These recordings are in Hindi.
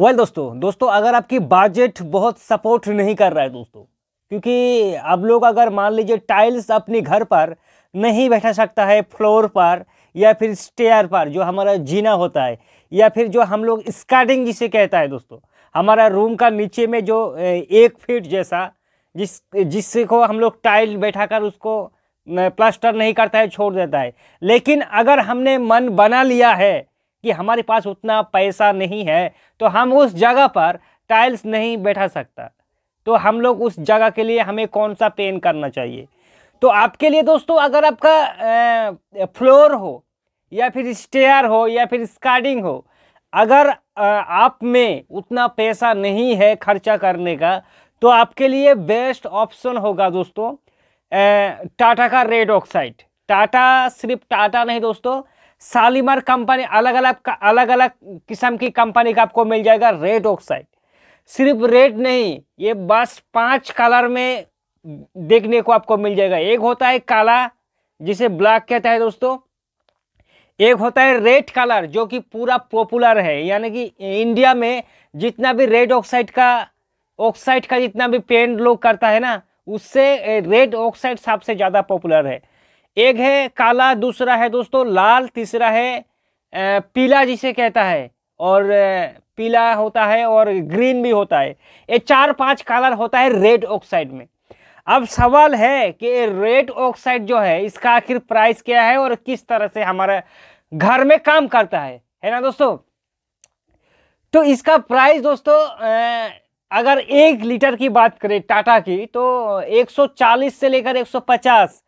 वेल well, दोस्तों दोस्तों अगर आपकी बजट बहुत सपोर्ट नहीं कर रहा है दोस्तों क्योंकि आप लोग अगर मान लीजिए टाइल्स अपने घर पर नहीं बैठा सकता है फ्लोर पर या फिर स्टेयर पर जो हमारा जीना होता है या फिर जो हम लोग स्कार्टिंग जिसे कहता है दोस्तों हमारा रूम का नीचे में जो एक फीट जैसा जिस को हम लोग टाइल कर उसको प्लास्टर नहीं करता है छोड़ देता है लेकिन अगर हमने मन बना लिया है कि हमारे पास उतना पैसा नहीं है तो हम उस जगह पर टाइल्स नहीं बैठा सकता तो हम लोग उस जगह के लिए हमें कौन सा पेन करना चाहिए तो आपके लिए दोस्तों अगर आपका फ्लोर हो या फिर स्टेयर हो या फिर स्कार्डिंग हो अगर आप में उतना पैसा नहीं है खर्चा करने का तो आपके लिए बेस्ट ऑप्शन होगा दोस्तों टाटा का रेड ऑक्साइड टाटा सिर्फ टाटा नहीं दोस्तों सालिमर कंपनी अलग अलग अलग अलग किस्म की कंपनी का आपको मिल जाएगा रेड ऑक्साइड सिर्फ रेड नहीं ये बस पांच कलर में देखने को आपको मिल जाएगा एक होता है काला जिसे ब्लैक कहता है दोस्तों एक होता है रेड कलर जो कि पूरा पॉपुलर है यानी कि इंडिया में जितना भी रेड ऑक्साइड का ऑक्साइड का जितना भी पेंट लोग करता है ना उससे रेड ऑक्साइड सबसे ज़्यादा पॉपुलर है एक है काला दूसरा है दोस्तों लाल तीसरा है पीला जिसे कहता है और पीला होता है और ग्रीन भी होता है ये चार पांच कलर होता है रेड ऑक्साइड में अब सवाल है कि रेड ऑक्साइड जो है इसका आखिर प्राइस क्या है और किस तरह से हमारा घर में काम करता है है ना दोस्तों तो इसका प्राइस दोस्तों अगर एक लीटर की बात करें टाटा की तो 140 से लेकर 150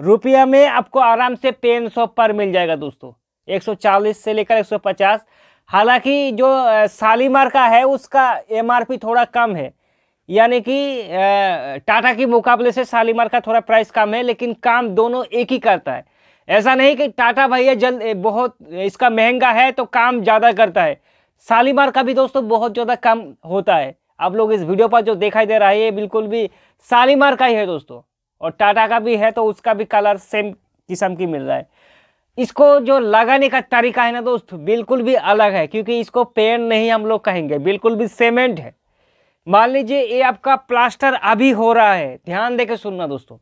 रुपया में आपको आराम से तीन सौ पर मिल जाएगा दोस्तों 140 से लेकर 150 हालांकि जो शालीमार का है उसका एमआरपी थोड़ा कम है यानी कि टाटा के मुकाबले से शालीमार का थोड़ा प्राइस कम है लेकिन काम दोनों एक ही करता है ऐसा नहीं कि टाटा भैया जल्द बहुत इसका महंगा है तो काम ज़्यादा करता है शालीमार का भी दोस्तों बहुत ज़्यादा कम होता है आप लोग इस वीडियो पर जो दिखाई दे रहा है ये बिल्कुल भी शालीमार का ही है दोस्तों और टाटा का भी है तो उसका भी कलर सेम किस्म की मिल रहा है इसको जो लगाने का तरीका है ना दोस्त बिल्कुल भी अलग है क्योंकि इसको पेन नहीं हम लोग कहेंगे बिल्कुल भी सीमेंट है मान लीजिए ये आपका प्लास्टर अभी हो रहा है ध्यान के सुनना दोस्तों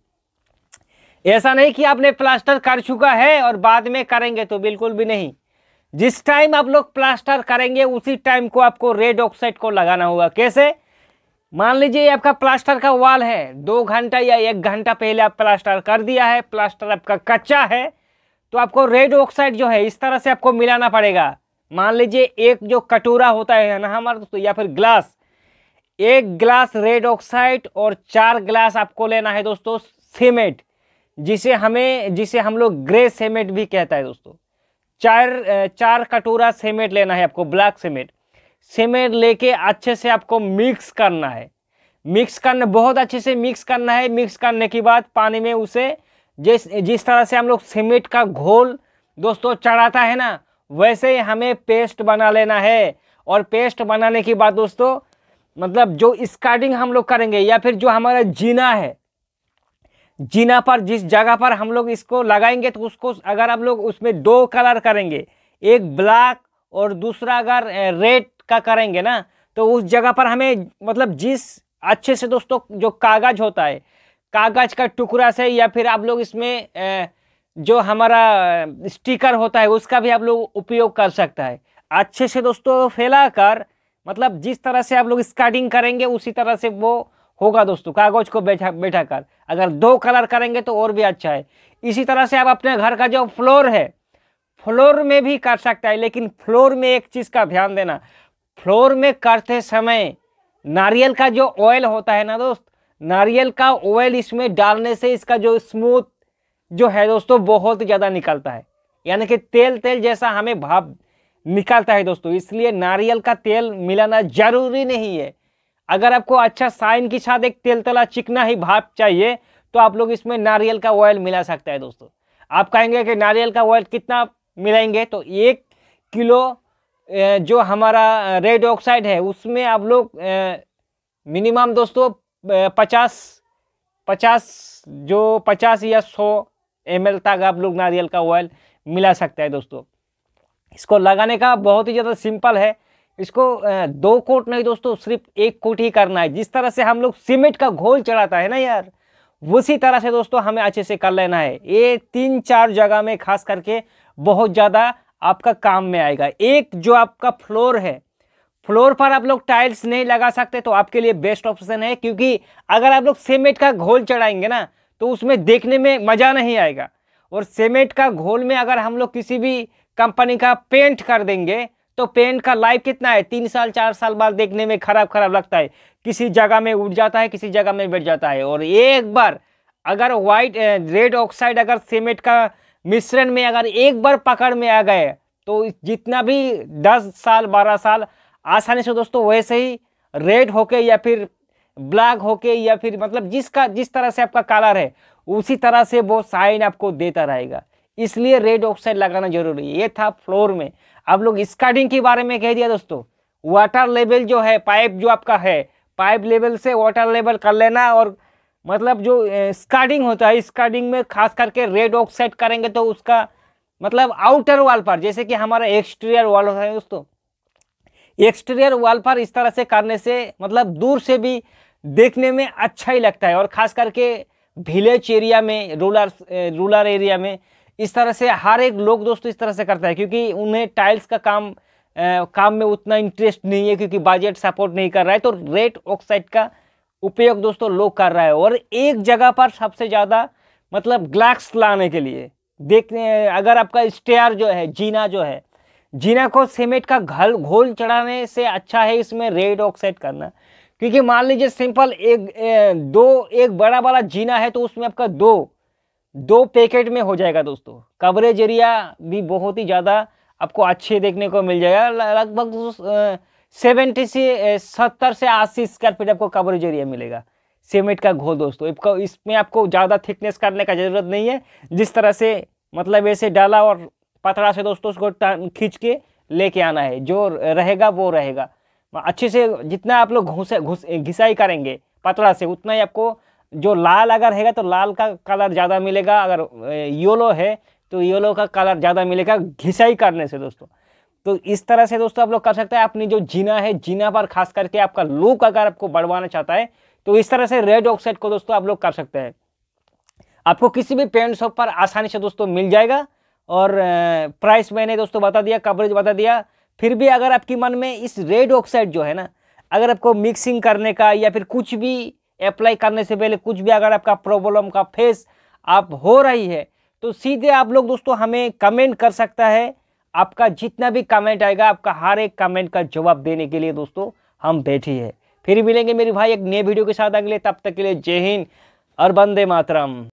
ऐसा नहीं कि आपने प्लास्टर कर चुका है और बाद में करेंगे तो बिल्कुल भी नहीं जिस टाइम आप लोग प्लास्टर करेंगे उसी टाइम को आपको रेड ऑक्साइड को लगाना होगा कैसे मान लीजिए आपका प्लास्टर का वॉल है दो घंटा या एक घंटा पहले आप प्लास्टर कर दिया है प्लास्टर आपका कच्चा है तो आपको रेड ऑक्साइड जो है इस तरह से आपको मिलाना पड़ेगा मान लीजिए एक जो कटोरा होता है ना हमारा दोस्तों या फिर ग्लास एक ग्लास रेड ऑक्साइड और चार ग्लास आपको लेना है दोस्तों सीमेंट जिसे हमें जिसे हम लोग ग्रे सीमेंट भी कहता है दोस्तों चार चार कटोरा सीमेंट लेना है आपको ब्लैक सीमेंट सीमेंट लेके अच्छे से आपको मिक्स करना है मिक्स करना बहुत अच्छे से मिक्स करना है मिक्स करने के बाद पानी में उसे जिस जिस तरह से हम लोग सीमेंट का घोल दोस्तों चढ़ाता है ना वैसे ही हमें पेस्ट बना लेना है और पेस्ट बनाने के बाद दोस्तों मतलब जो स्कार्टिंग हम लोग करेंगे या फिर जो हमारा जीना है जीना पर जिस जगह पर हम लोग इसको लगाएंगे तो उसको अगर हम लोग उसमें दो कलर करेंगे एक ब्लैक और दूसरा अगर रेड का करेंगे ना तो उस जगह पर हमें मतलब जिस अच्छे से दोस्तों जो कागज होता है कागज का टुकड़ा से या फिर आप लोग इसमें जो हमारा स्टिकर होता है उसका भी आप लोग उपयोग कर सकता है अच्छे से दोस्तों फैला कर मतलब जिस तरह से आप लोग स्कार्टिंग करेंगे उसी तरह से वो होगा दोस्तों कागज को बैठा बैठा कर अगर दो कलर करेंगे तो और भी अच्छा है इसी तरह से आप अपने घर का जो फ्लोर है फ्लोर में भी कर सकता है लेकिन फ्लोर में एक चीज़ का ध्यान देना फ्लोर में करते समय नारियल का जो ऑयल होता है ना दोस्त नारियल का ऑयल इसमें डालने से इसका जो स्मूथ जो है दोस्तों बहुत ज़्यादा निकलता है यानी कि तेल तेल जैसा हमें भाप निकलता है दोस्तों इसलिए नारियल का तेल मिलाना ज़रूरी नहीं है अगर आपको अच्छा साइन के साथ एक तेल तला चिकना ही भाप चाहिए तो आप लोग इसमें नारियल का ऑयल मिला सकता है दोस्तों आप कहेंगे कि नारियल का ऑयल कितना मिलाएंगे तो एक किलो जो हमारा रेड ऑक्साइड है उसमें आप लोग मिनिमम दोस्तों पचास पचास जो पचास या सौ एम तक आप लोग नारियल का ऑयल मिला सकता है दोस्तों इसको लगाने का बहुत ही ज़्यादा सिंपल है इसको दो कोट नहीं दोस्तों सिर्फ एक कोट ही करना है जिस तरह से हम लोग सीमेंट का घोल चढ़ाता है ना यार उसी तरह से दोस्तों हमें अच्छे से कर लेना है ये तीन चार जगह में खास करके बहुत ज़्यादा आपका काम में आएगा एक जो आपका फ्लोर है फ्लोर पर आप लोग टाइल्स नहीं लगा सकते तो आपके लिए बेस्ट ऑप्शन है क्योंकि अगर आप लोग सीमेंट का घोल चढ़ाएंगे ना तो उसमें देखने में मज़ा नहीं आएगा और सीमेंट का घोल में अगर हम लोग किसी भी कंपनी का पेंट कर देंगे तो पेंट का लाइफ कितना है तीन साल चार साल बाद देखने में खराब खराब लगता है किसी जगह में उठ जाता है किसी जगह में बैठ जाता है और एक बार अगर वाइट रेड ऑक्साइड अगर सीमेंट का मिश्रण में अगर एक बार पकड़ में आ गए तो जितना भी दस साल बारह साल आसानी से दोस्तों वैसे ही रेड होके या फिर ब्लैक होके या फिर मतलब जिसका जिस तरह से आपका कलर है उसी तरह से वो साइन आपको देता रहेगा इसलिए रेड ऑक्साइड लगाना जरूरी है ये था फ्लोर में अब लोग स्कर्डिंग के बारे में कह दिया दोस्तों वाटर लेवल जो है पाइप जो आपका है पाइप लेवल से वाटर लेवल कर लेना और मतलब जो स्कार्डिंग होता है स्कार्डिंग में खास करके रेड ऑक्साइड करेंगे तो उसका मतलब आउटर वॉल पर जैसे कि हमारा एक्सटीरियर वॉल होता है दोस्तों एक्सटीरियर वॉल पर इस तरह से करने से मतलब दूर से भी देखने में अच्छा ही लगता है और ख़ास करके विलेज एरिया में रूलर रूलर एरिया में इस तरह से हर एक लोग दोस्तों इस तरह से करता है क्योंकि उन्हें टाइल्स का काम आ, काम में उतना इंटरेस्ट नहीं है क्योंकि बजट सपोर्ट नहीं कर रहा है तो रेड ऑक्साइड का उपयोग दोस्तों लोग कर रहा है और एक जगह पर सबसे ज़्यादा मतलब ग्लैक्स लाने के लिए देखने अगर आपका स्टेयर जो है जीना जो है जीना को सीमेंट का घल घोल चढ़ाने से अच्छा है इसमें रेड ऑक्साइड करना क्योंकि मान लीजिए सिंपल एक ए, दो एक बड़ा बड़ा जीना है तो उसमें आपका दो दो पैकेट में हो जाएगा दोस्तों कवरेज एरिया भी बहुत ही ज़्यादा आपको अच्छे देखने को मिल जाएगा लगभग सेवेंटी से सत्तर से अस्सी स्क्वायर फीट आपको कवरेज एरिया मिलेगा सीमेंट का घोल दोस्तों इसको इसमें आपको ज़्यादा थिकनेस करने का ज़रूरत नहीं है जिस तरह से मतलब ऐसे डाला और पतरा से दोस्तों उसको खींच के लेके आना है जो रहेगा वो रहेगा अच्छे से जितना आप लोग घुसे घुस घिसाई करेंगे पतरा से उतना ही आपको जो लाल अगर रहेगा तो लाल का कलर ज़्यादा मिलेगा अगर योलो है तो योलो का कलर ज़्यादा मिलेगा घिसाई करने से दोस्तों तो इस तरह से दोस्तों आप लोग कर सकते हैं अपनी जो जीना है जीना पर खास करके आपका लुक अगर आपको बढ़वाना चाहता है तो इस तरह से रेड ऑक्साइड को दोस्तों आप लोग कर सकते हैं आपको किसी भी पेंट शॉप पर आसानी से दोस्तों मिल जाएगा और प्राइस मैंने दोस्तों बता दिया कवरेज बता दिया फिर भी अगर आपकी मन में इस रेड ऑक्साइड जो है ना अगर आपको मिक्सिंग करने का या फिर कुछ भी अप्लाई करने से पहले कुछ भी अगर आपका प्रॉब्लम का फेस आप हो रही है तो सीधे आप लोग दोस्तों हमें कमेंट कर सकता है आपका जितना भी कमेंट आएगा आपका हर एक कमेंट का जवाब देने के लिए दोस्तों हम बैठे हैं फिर मिलेंगे मेरे भाई एक नए वीडियो के साथ अगले तब तक के लिए जय हिंद और बंदे मातरम